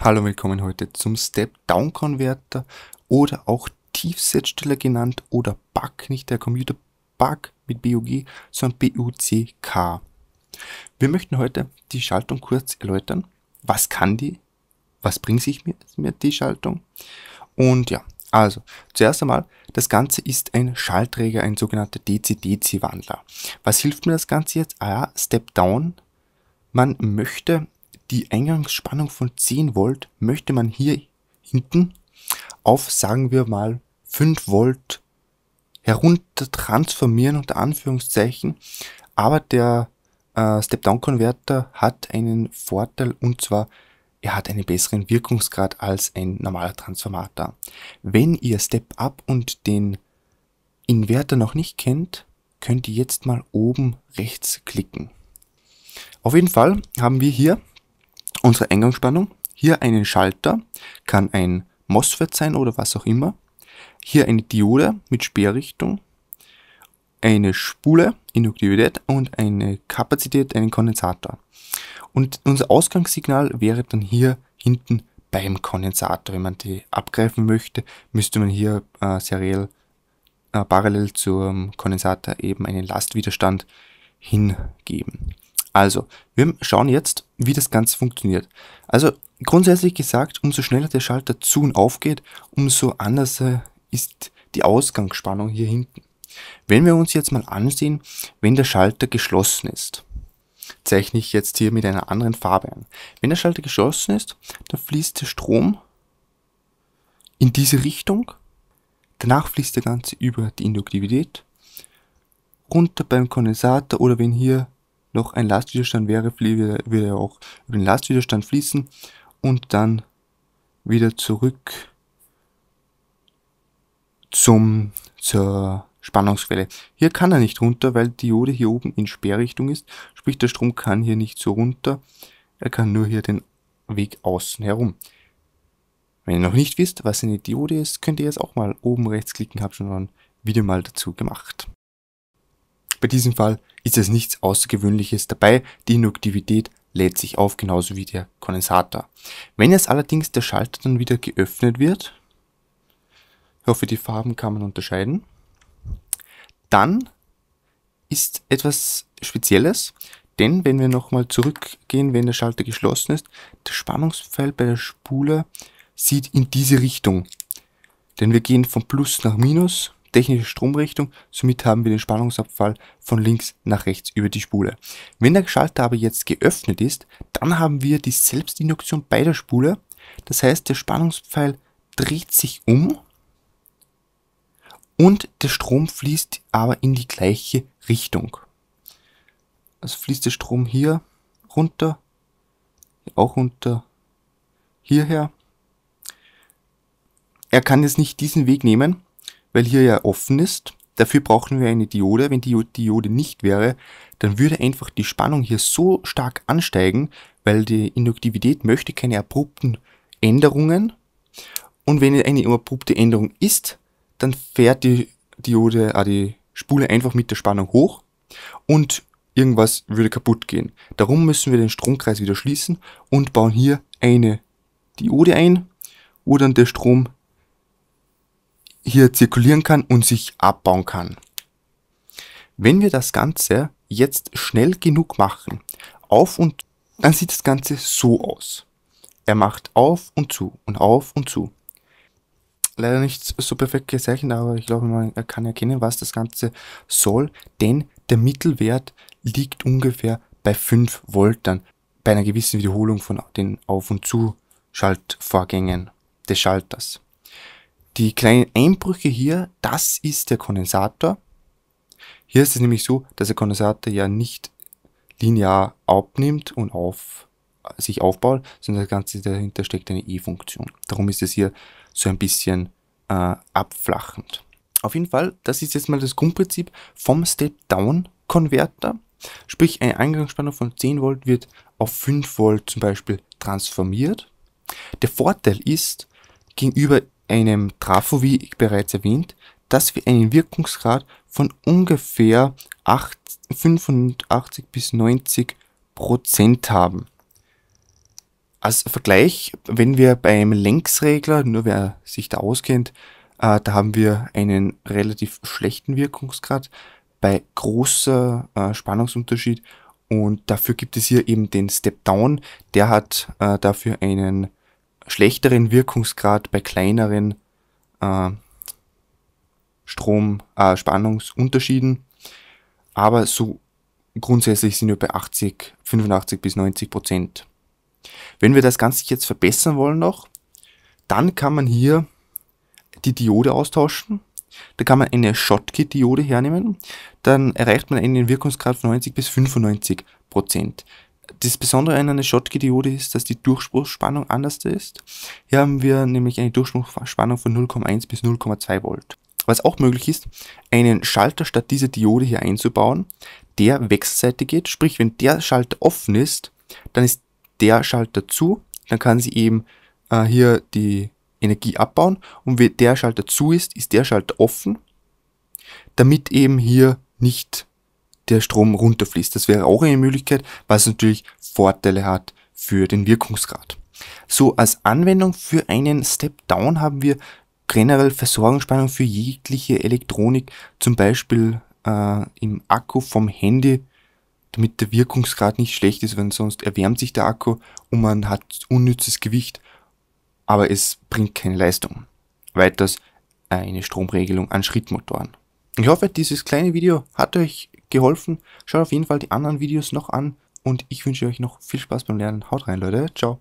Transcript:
Hallo willkommen heute zum Step-Down-Konverter oder auch Tiefsetzsteller genannt oder Bug, nicht der Computer Bug mit BUG, sondern BUCK. Wir möchten heute die Schaltung kurz erläutern. Was kann die? Was bringt sich mir, mir die Schaltung? Und ja, also, zuerst einmal, das Ganze ist ein Schaltträger, ein sogenannter DC-DC-Wandler. Was hilft mir das Ganze jetzt? Ah ja, Step-Down. Man möchte die Eingangsspannung von 10 Volt möchte man hier hinten auf, sagen wir mal, 5 Volt herunter transformieren, unter Anführungszeichen. Aber der äh, step down converter hat einen Vorteil und zwar, er hat einen besseren Wirkungsgrad als ein normaler Transformator. Wenn ihr Step-Up und den Inverter noch nicht kennt, könnt ihr jetzt mal oben rechts klicken. Auf jeden Fall haben wir hier unsere Eingangsspannung. Hier einen Schalter, kann ein MOSFET sein oder was auch immer. Hier eine Diode mit Sperrrichtung, eine Spule, Induktivität und eine Kapazität, einen Kondensator. Und unser Ausgangssignal wäre dann hier hinten beim Kondensator. Wenn man die abgreifen möchte, müsste man hier äh, seriell äh, parallel zum Kondensator eben einen Lastwiderstand hingeben. Also, wir schauen jetzt, wie das Ganze funktioniert. Also, grundsätzlich gesagt, umso schneller der Schalter zu und aufgeht, umso anders äh, ist die Ausgangsspannung hier hinten. Wenn wir uns jetzt mal ansehen, wenn der Schalter geschlossen ist, zeichne ich jetzt hier mit einer anderen Farbe an. Wenn der Schalter geschlossen ist, dann fließt der Strom in diese Richtung. Danach fließt der Ganze über die Induktivität runter beim Kondensator oder wenn hier noch ein Lastwiderstand wäre, würde er auch über den Lastwiderstand fließen und dann wieder zurück zum, zur Spannungsquelle. Hier kann er nicht runter, weil die Diode hier oben in Sperrrichtung ist, sprich der Strom kann hier nicht so runter, er kann nur hier den Weg außen herum. Wenn ihr noch nicht wisst, was eine Diode ist, könnt ihr jetzt auch mal oben rechts klicken, habe schon ein Video mal dazu gemacht. Bei diesem Fall ist es nichts Außergewöhnliches dabei, die Induktivität lädt sich auf, genauso wie der Kondensator. Wenn jetzt allerdings der Schalter dann wieder geöffnet wird, ich hoffe die Farben kann man unterscheiden, dann ist etwas Spezielles, denn wenn wir nochmal zurückgehen, wenn der Schalter geschlossen ist, der Spannungspfeil bei der Spule sieht in diese Richtung. Denn wir gehen von Plus nach Minus technische Stromrichtung, somit haben wir den Spannungsabfall von links nach rechts über die Spule. Wenn der Schalter aber jetzt geöffnet ist, dann haben wir die Selbstinduktion bei der Spule. Das heißt, der Spannungspfeil dreht sich um und der Strom fließt aber in die gleiche Richtung. Also fließt der Strom hier runter, auch runter, hierher. Er kann jetzt nicht diesen Weg nehmen, weil hier ja offen ist. Dafür brauchen wir eine Diode. Wenn die Diode nicht wäre, dann würde einfach die Spannung hier so stark ansteigen, weil die Induktivität möchte keine abrupten Änderungen. Und wenn eine abrupte Änderung ist, dann fährt die Diode, ah, die Spule einfach mit der Spannung hoch und irgendwas würde kaputt gehen. Darum müssen wir den Stromkreis wieder schließen und bauen hier eine Diode ein, wo dann der Strom hier zirkulieren kann und sich abbauen kann. Wenn wir das Ganze jetzt schnell genug machen, auf und dann sieht das Ganze so aus. Er macht auf und zu und auf und zu. Leider nicht so perfekt gezeichnet, aber ich glaube, man kann erkennen, was das Ganze soll, denn der Mittelwert liegt ungefähr bei 5 Volt dann bei einer gewissen Wiederholung von den Auf- und Zuschaltvorgängen des Schalters. Die kleinen Einbrüche hier, das ist der Kondensator. Hier ist es nämlich so, dass der Kondensator ja nicht linear abnimmt und auf, sich aufbaut, sondern das Ganze dahinter steckt eine E-Funktion. Darum ist es hier so ein bisschen äh, abflachend. Auf jeden Fall, das ist jetzt mal das Grundprinzip vom Step-Down-Konverter. Sprich, eine Eingangsspannung von 10 Volt wird auf 5 Volt zum Beispiel transformiert. Der Vorteil ist, gegenüber einem Trafo, wie ich bereits erwähnt, dass wir einen Wirkungsgrad von ungefähr 8, 85 bis 90 Prozent haben. Als Vergleich, wenn wir beim Längsregler, nur wer sich da auskennt, äh, da haben wir einen relativ schlechten Wirkungsgrad bei großer äh, Spannungsunterschied und dafür gibt es hier eben den Step Down, der hat äh, dafür einen schlechteren Wirkungsgrad bei kleineren äh, Strom, äh, Spannungsunterschieden. Aber so grundsätzlich sind wir bei 80, 85 bis 90 Prozent. Wenn wir das Ganze jetzt verbessern wollen noch, dann kann man hier die Diode austauschen. Da kann man eine Schottky-Diode hernehmen. Dann erreicht man einen Wirkungsgrad von 90 bis 95 Prozent. Das Besondere an einer Schottky-Diode ist, dass die Durchbruchsspannung anders ist. Hier haben wir nämlich eine Durchbruchsspannung von 0,1 bis 0,2 Volt. Was auch möglich ist, einen Schalter statt dieser Diode hier einzubauen, der wechselseitig geht. Sprich, wenn der Schalter offen ist, dann ist der Schalter zu, dann kann sie eben äh, hier die Energie abbauen und wenn der Schalter zu ist, ist der Schalter offen, damit eben hier nicht der Strom runterfließt. Das wäre auch eine Möglichkeit, was natürlich Vorteile hat für den Wirkungsgrad. So, als Anwendung für einen Step-Down haben wir generell Versorgungsspannung für jegliche Elektronik, zum Beispiel äh, im Akku vom Handy, damit der Wirkungsgrad nicht schlecht ist, weil sonst erwärmt sich der Akku und man hat unnützes Gewicht, aber es bringt keine Leistung. Weiters eine Stromregelung an Schrittmotoren. Ich hoffe, dieses kleine Video hat euch geholfen. Schaut auf jeden Fall die anderen Videos noch an und ich wünsche euch noch viel Spaß beim Lernen. Haut rein, Leute. Ciao.